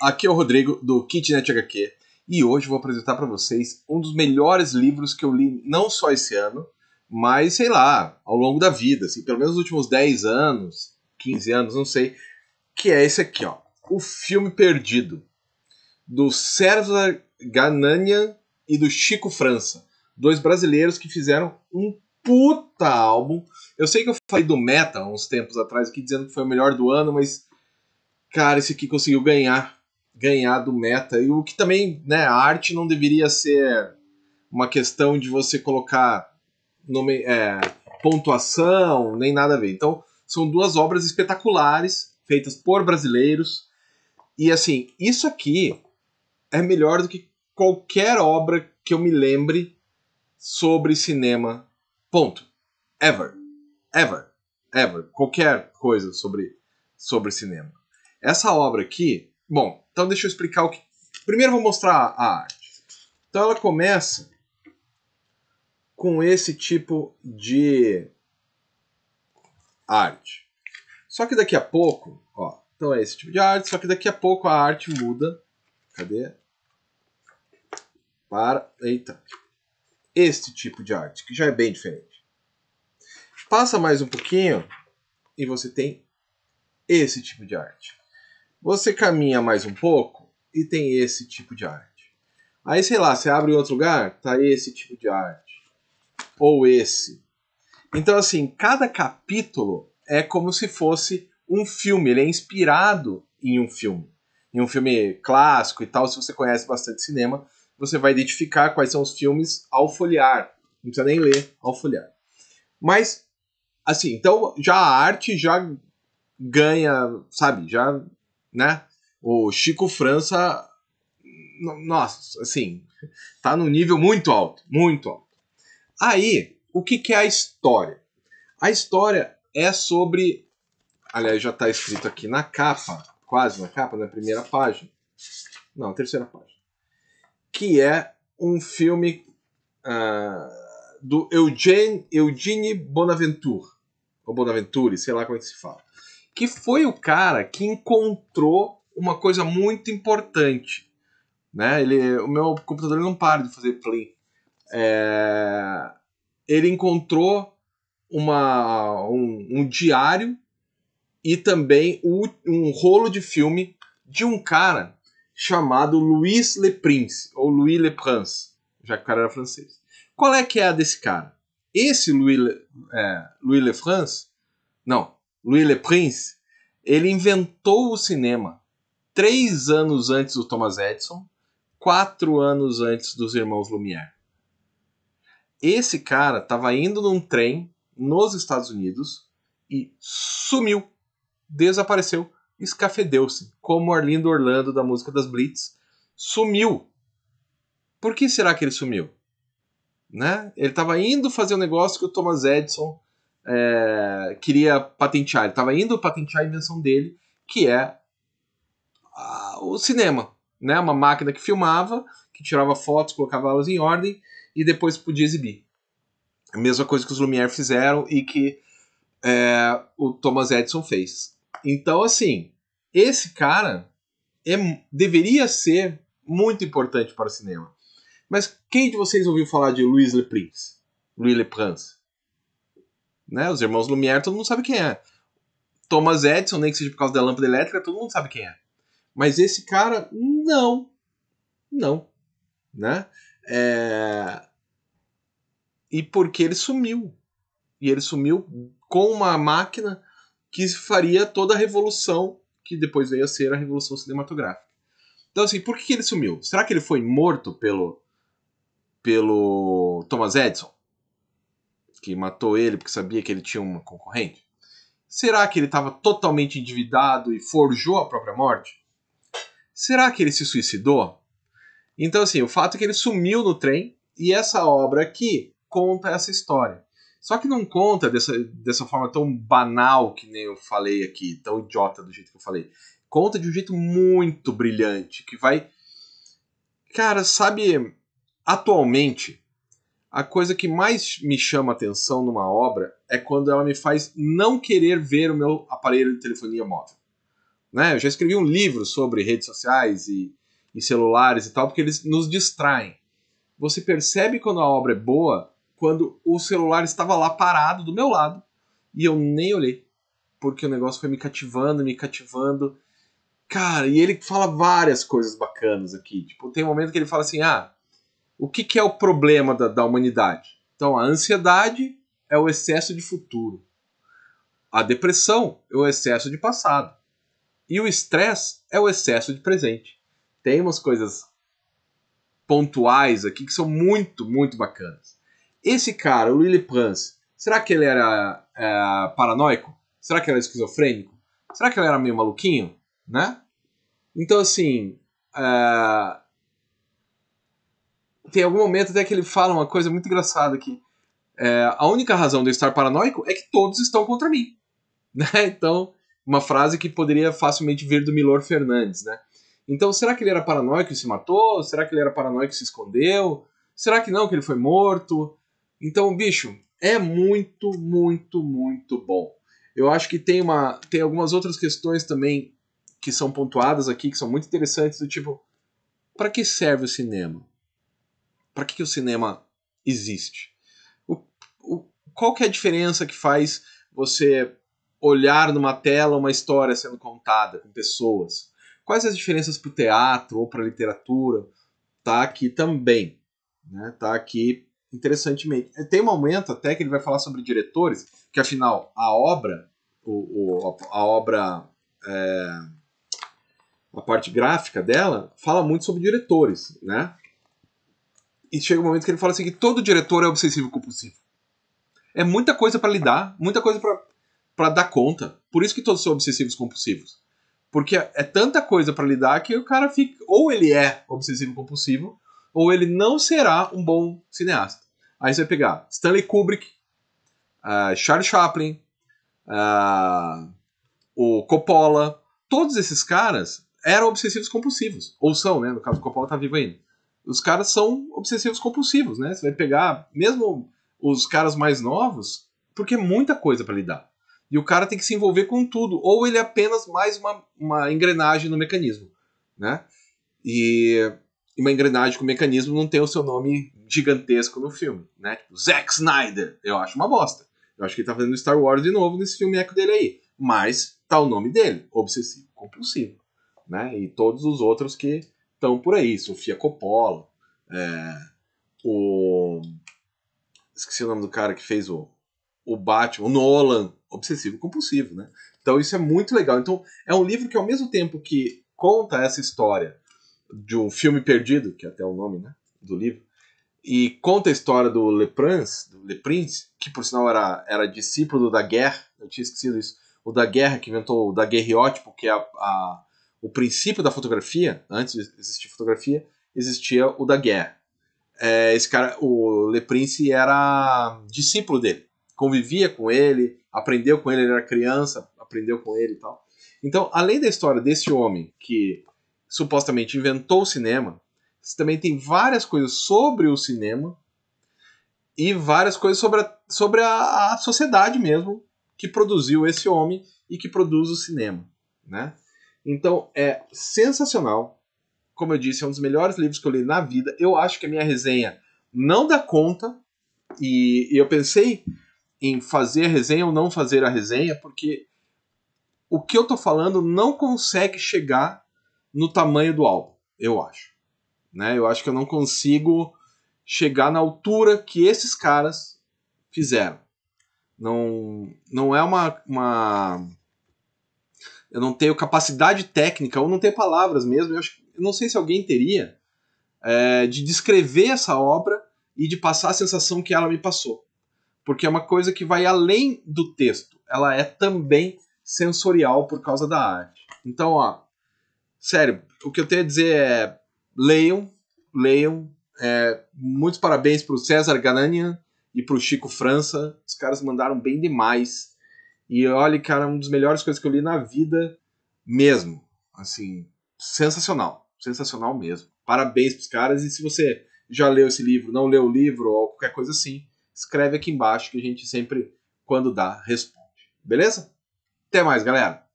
Aqui é o Rodrigo do Kitnet HQ e hoje vou apresentar para vocês um dos melhores livros que eu li não só esse ano, mas sei lá, ao longo da vida, assim, pelo menos nos últimos 10 anos, 15 anos, não sei, que é esse aqui, ó, O Filme Perdido, do César Gananian e do Chico França, dois brasileiros que fizeram um puta álbum. Eu sei que eu falei do Meta uns tempos atrás aqui dizendo que foi o melhor do ano, mas cara, esse aqui conseguiu ganhar ganhar do meta. E o que também, né, a arte não deveria ser uma questão de você colocar nome, é, pontuação, nem nada a ver. Então, são duas obras espetaculares, feitas por brasileiros. E assim, isso aqui é melhor do que qualquer obra que eu me lembre sobre cinema. Ponto. Ever. Ever. Ever. Qualquer coisa sobre, sobre cinema. Essa obra aqui, bom, então deixa eu explicar o que. Primeiro vou mostrar a arte. Então ela começa com esse tipo de arte. Só que daqui a pouco, ó, então é esse tipo de arte, só que daqui a pouco a arte muda. Cadê? Para, eita. Este tipo de arte, que já é bem diferente. Passa mais um pouquinho e você tem esse tipo de arte. Você caminha mais um pouco e tem esse tipo de arte. Aí, sei lá, você abre em outro lugar, tá esse tipo de arte. Ou esse. Então, assim, cada capítulo é como se fosse um filme, ele é inspirado em um filme. Em um filme clássico e tal, se você conhece bastante cinema, você vai identificar quais são os filmes ao folhear. Não precisa nem ler ao folhear. Mas, assim, então já a arte já ganha, sabe, já né? O Chico França, nossa, assim, tá num nível muito alto, muito alto. Aí, o que, que é a história? A história é sobre. Aliás, já está escrito aqui na capa, quase na capa, na primeira página. Não, terceira página. Que é um filme uh, do Eugene, Eugene Bonaventure. Ou Bonaventure, sei lá como é que se fala que foi o cara que encontrou uma coisa muito importante. Né? Ele, o meu computador não para de fazer play. É, ele encontrou uma, um, um, diário e também o, um rolo de filme de um cara chamado Louis Le Prince, ou Louis Le Prince, já que o cara era francês. Qual é que é a desse cara? Esse Louis Le, é, Louis Le France, não, Louis Le Prince, ele inventou o cinema três anos antes do Thomas Edison, quatro anos antes dos irmãos Lumière. Esse cara estava indo num trem nos Estados Unidos e sumiu, desapareceu, escafedeu-se, como Arlindo Orlando da música das Blitz, sumiu. Por que será que ele sumiu? Né? Ele estava indo fazer um negócio que o Thomas Edison é, queria patentear, ele estava indo patentear a invenção dele, que é a, o cinema, né? Uma máquina que filmava, que tirava fotos, colocava elas em ordem e depois podia exibir. A mesma coisa que os Lumière fizeram e que é, o Thomas Edison fez. Então, assim, esse cara é, deveria ser muito importante para o cinema. Mas quem de vocês ouviu falar de Louis Le Prince? Louis Le Prince? Né? Os irmãos Lumière, todo mundo sabe quem é. Thomas Edison, nem que seja por causa da lâmpada elétrica, todo mundo sabe quem é. Mas esse cara, não. Não. Né? É... E porque ele sumiu. E ele sumiu com uma máquina que faria toda a revolução que depois veio a ser a revolução cinematográfica. Então, assim, por que ele sumiu? Será que ele foi morto pelo, pelo Thomas Edison? que matou ele porque sabia que ele tinha uma concorrente? Será que ele estava totalmente endividado e forjou a própria morte? Será que ele se suicidou? Então, assim, o fato é que ele sumiu no trem e essa obra aqui conta essa história. Só que não conta dessa, dessa forma tão banal que nem eu falei aqui, tão idiota do jeito que eu falei. Conta de um jeito muito brilhante, que vai. Cara, sabe, atualmente a coisa que mais me chama atenção numa obra é quando ela me faz não querer ver o meu aparelho de telefonia móvel. Né? Eu já escrevi um livro sobre redes sociais e, e celulares e tal, porque eles nos distraem. Você percebe quando a obra é boa quando o celular estava lá parado do meu lado e eu nem olhei, porque o negócio foi me cativando, me cativando. Cara, e ele fala várias coisas bacanas aqui. Tipo, tem um momento que ele fala assim: ah o que, que é o problema da, da humanidade? Então, a ansiedade é o excesso de futuro. A depressão é o excesso de passado. E o estresse é o excesso de presente. Tem umas coisas pontuais aqui que são muito, muito bacanas. Esse cara, o Willy Pans, será que ele era é, paranoico? Será que ele era esquizofrênico? Será que ele era meio maluquinho? Né? Então, assim, é, tem algum momento até que ele fala uma coisa muito engraçada aqui. É, a única razão de eu estar paranoico é que todos estão contra mim. Né? Então, uma frase que poderia facilmente vir do Milor Fernandes, né? Então, será que ele era paranoico e se matou? Será que ele era paranoico e se escondeu? Será que não, que ele foi morto? Então, bicho, é muito, muito, muito bom. Eu acho que tem, uma, tem algumas outras questões também que são pontuadas aqui, que são muito interessantes, do tipo, para que serve o cinema? para que, que, o cinema existe? O, o, qual que é a diferença que faz você olhar numa tela uma história sendo contada com pessoas? Quais as diferenças para o teatro ou para a literatura? Tá aqui também, né? Tá aqui interessantemente. Tem um momento até que ele vai falar sobre diretores, que afinal a obra, o, o a obra, é, a parte gráfica dela fala muito sobre diretores, né? e chega um momento que ele fala assim que todo diretor é obsessivo compulsivo. É muita coisa para lidar, muita coisa para dar conta. Por isso que todos são obsessivos compulsivos. Porque é, tanta coisa para lidar que o cara fica ou ele é obsessivo compulsivo ou ele não será um bom cineasta. Aí você vai pegar Stanley Kubrick, uh, Charles Chaplin, uh, o Coppola, todos esses caras eram obsessivos compulsivos, ou são, né? No caso, o Coppola tá vivo ainda os caras são obsessivos compulsivos, né? Você vai pegar mesmo os caras mais novos, porque é muita coisa para lidar. E o cara tem que se envolver com tudo, ou ele é apenas mais uma, uma engrenagem no mecanismo, né? E uma engrenagem com mecanismo não tem o seu nome gigantesco no filme, né? Tipo, Zack Snyder, eu acho uma bosta. Eu acho que ele tá fazendo Star Wars de novo nesse filme eco dele aí. Mas tá o nome dele, obsessivo compulsivo, né? E todos os outros que estão por aí. Sofia Coppola, é, o. Esqueci o nome do cara que fez o, o Batman, o Nolan, obsessivo compulsivo, né? Então isso é muito legal. Então é um livro que ao mesmo tempo que conta essa história de um filme perdido, que é até o nome, né, do livro, e conta a história do Leprance, do Leprince, que por sinal era, era discípulo da Daguerre, eu tinha esquecido isso, o da que inventou o daguerreótipo, que é a, a o princípio da fotografia, antes de existir fotografia, existia o da É, esse cara, o Le Prince era discípulo dele, convivia com ele, aprendeu com ele, ele era criança, aprendeu com ele e tal. Então, além da história desse homem que supostamente inventou o cinema, também tem várias coisas sobre o cinema e várias coisas sobre a, sobre a, a sociedade mesmo que produziu esse homem e que produz o cinema, né? Então é sensacional. Como eu disse, é um dos melhores livros que eu li na vida. Eu acho que a minha resenha não dá conta. E, eu pensei em fazer a resenha ou não fazer a resenha, porque o que eu tô falando não consegue chegar no tamanho do álbum, eu acho. Né? Eu acho que eu não consigo chegar na altura que esses caras fizeram. Não, não é uma, uma eu não tenho capacidade técnica, ou não tenho palavras mesmo, eu, acho, eu não sei se alguém teria, é, de descrever essa obra e de passar a sensação que ela me passou. Porque é uma coisa que vai além do texto, ela é também sensorial por causa da arte. Então, ó, sério, o que eu tenho a dizer é leiam, leiam. É, muitos parabéns para o César Gananian e para o Chico França. Os caras mandaram bem demais. E olha, cara, uma das melhores coisas que eu li na vida mesmo. Assim, sensacional. Sensacional mesmo. Parabéns pros caras. E se você já leu esse livro, não leu o livro ou qualquer coisa assim, escreve aqui embaixo que a gente sempre, quando dá, responde. Beleza? Até mais, galera!